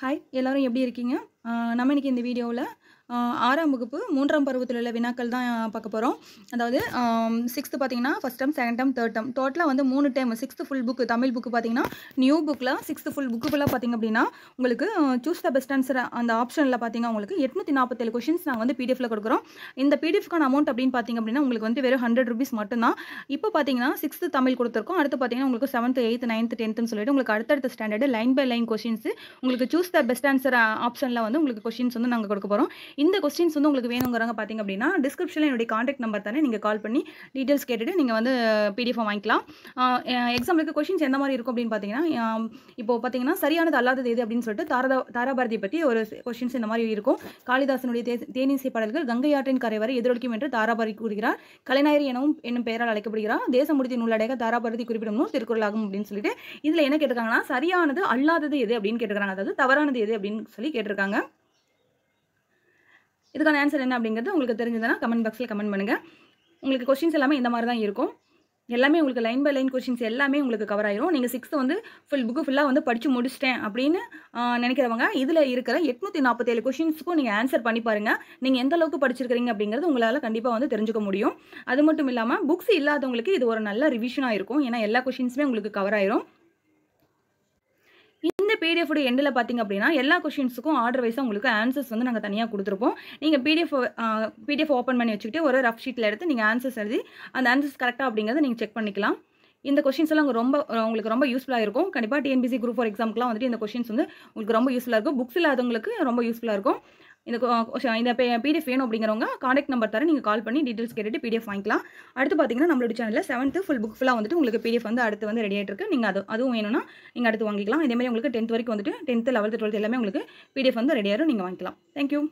hi எல்லோரும் எப்படி இருக்கீங்க நம்ம இன்றைக்கி இந்த வீடியோவில் ஆறாம் வகுப்பு மூன்றாம் பருவத்தில் உள்ள வினாக்கள் தான் பார்க்க போகிறோம் அதாவது சிக்ஸ்த்து பார்த்தீங்கன்னா ஃபஸ்ட் டம் செகண்ட் டம் தேர்ட் டம் டோட்டலாக வந்து மூணு time sixth full book Tamil book பார்த்தீங்கன்னா நியூ புக்கில் சிக்ஸ்த்து ஃபுல் புக்கு ஃபுல்லாக பார்த்திங்க அப்படின்னா உங்களுக்கு சூஸ் த பெஸ்ட் ஆன்சர் அந்த ஆப்ஷனில் பார்த்தீங்கன்னா உங்களுக்கு எட்நூற்றி நாற்பத்தேழு கொஷின்ஸ் நாங்கள் வந்து பிடிஎஃபில் கொடுக்குறோம் இந்த பிடிஎஃப்கான அமௌண்ட் அப்படின்னு பார்த்திங்க அப்படின்னா உங்களுக்கு வந்து வெறும் ஹண்ட்ரட் ருபீஸ் மட்டும்தான் இப்போ பார்த்தீங்கன்னா சிக்ஸ்த்து தமிழ் கொடுத்துருக்கோம் அடுத்து பார்த்தீங்கன்னா உங்களுக்கு செவன்த் எயித்து நைன்த்து டென்த்துன்னு சொல்லிட்டு உங்களுக்கு அடுத்தடுத்த standard line by line questions உங்களுக்கு சூஸ் த பெஸ்ட் ஆன்சர் ஆப்ஷனில் வந்து உங்களுக்கு கொஸ்டின்ஸ் வந்து நாங்கள் கொடுக்க போகிறோம் இந்த கொஸ்டின்ஸ் வந்து உங்களுக்கு வேணுங்கிறாங்க பார்த்தீங்க அப்படின்னா டிஸ்கிரிப்ஷனில் என்னுடைய காண்டாக்ட் நம்பர் தானே நீங்கள் கால் பண்ணி டீட்டெயில்ஸ் கேட்டுட்டு நீங்கள் வந்து பிடிஎஃப் வாங்கிக்கலாம் எக்ஸாம்பிளுக்கு கொஸ்டின்ஸ் எந்த மாதிரி இருக்கும் அப்படின்னு பார்த்தீங்கன்னா இப்போ பார்த்தீங்கன்னா சரியானது அல்லாதது எது அப்படின்னு சொல்லிட்டு தாரா தாராபாரதி பற்றி ஒரு கொஸ்டின்ஸ் இந்த மாதிரி இருக்கும் காளிதாசனுடைய தே தேனிசை பாடல்கள் கங்கை ஆற்றின் கரை வரை எதிரொலிக்கும் என்று தாராபாரி கூறுகிறார் கலைநாயர் எனவும் என்னும் பெயரால் அழைக்கப்படுகிறார் முடித்த நூலடையாக தாராபாரதி குறிப்பிடணும் திருக்குறள் ஆகும் அப்படின்னு சொல்லிட்டு இதில் என்ன கேட்டிருக்காங்கன்னா சரியானது அல்லாதது எது அப்படின்னு கேட்டிருக்காங்க அதாவது தவறானது எது அப்படின்னு சொல்லி கேட்டிருக்காங்க இதுக்கான ஆன்சர் என்ன அப்படிங்கிறது உங்களுக்கு தெரிஞ்சதுன்னா கமெண்ட் பாக்ஸில் கமெண்ட் பண்ணுங்கள் உங்களுக்கு கொஷின்ஸ் எல்லாமே இந்த மாதிரி தான் இருக்கும் எல்லாமே உங்களுக்கு லைன் பை லைன் கொஷின்ஸ் எல்லாமே உங்களுக்கு கவர் ஆயிரும் நீங்கள் சிக்ஸ்த்து வந்து ஃபுல் புக்கு ஃபுல்லாக வந்து படித்து முடிச்சிட்டேன் அப்படின்னு நினைக்கிறவங்க இதில் இருக்கிற எட்நூற்றி நாற்பத்தேழு கொஷின்ஸுக்கும் நீங்கள் ஆன்சர் பண்ணி பாருங்கள் நீங்கள் எந்த அளவுக்கு படிச்சிருக்கிறீங்க அப்படிங்கிறது உங்களால் கண்டிப்பாக வந்து தெரிஞ்சுக்க முடியும் அது மட்டும் இல்லாமல் புக்ஸ் இல்லாதவங்களுக்கு இது ஒரு நல்ல ரிவிஷனாக இருக்கும் ஏன்னா எல்லா கொஷின்ஸுமே உங்களுக்கு கவர் ஆயிரும் இந்த பிடிஎஃபோட எண்டில் பார்த்திங்க அப்படின்னா எல்லா கொஷின்ஸுக்கும் ஆர்டர் வைஸாக உங்களுக்கு ஆன்சர்ஸ் வந்து நாங்கள் தனியாக கொடுத்துருப்போம் நீங்கள் பிடிஎஃப் பிடிஎஃப் ஓப்பன் பண்ணி வச்சுக்கிட்டு ஒரு ரஃப் ஷீட்டில் எடுத்து நீங்கள் ஆன்சர்ஸ் எழுதி அந்த ஆன்சர்ஸ் கரெக்டாக அப்படிங்கிறத நீங்கள் செக் பண்ணிக்கலாம் இந்த கொஷின்ஸ் எல்லாம் ரொம்ப உங்களுக்கு ரொம்ப யூஸ்ஃபுல்லாக இருக்கும் கண்டிப்பாக டிஎன்பிசி குரூப் ஃபார் எக்ஸாம்க்குலாம் வந்துட்டு இந்த கொஷின்ஸ் வந்து உங்களுக்கு ரொம்ப யூஸ்ஃபுல்லாக இருக்கும் புக்ஸ் இல்லாதவங்களுக்கு ரொம்ப யூஸ்ஃபுல்லாக இருக்கும் இந்த இந்த பிடிஎஃப் வேணும் அப்படிங்கிறவங்க காண்டாக்ட் நம்பர் தர நீங்கள் கால் பண்ணி டீட்டெயில்ஸ் கேட்டுட்டு பிடிஎஃப் வாங்கிக்கலாம் அடுத்து பார்த்தீங்கன்னா நம்மளோட சேனலில் செவன்த்து ஃபுல் புக் ஃபுல்லாக வந்துட்டு உங்களுக்கு பிடிஎஃப் வந்து அடுத்து வந்து ரெடி ஆகிட்டு இருக்கு நீங்கள் அது அதுவும் வேணும்னா நீங்கள் அடுத்து வாங்கிக்கலாம் இதேமாதிரி உங்களுக்கு டென்த் வரைக்கும் வந்துட்டு டென்த்து லெவல்த்து டுவெல்த் எல்லாமே உங்களுக்கு பிடிஎஃப் வந்து ரெடி ஆகிடும் நீங்கள் வாங்கிக்கலாம் தேங்க்யூ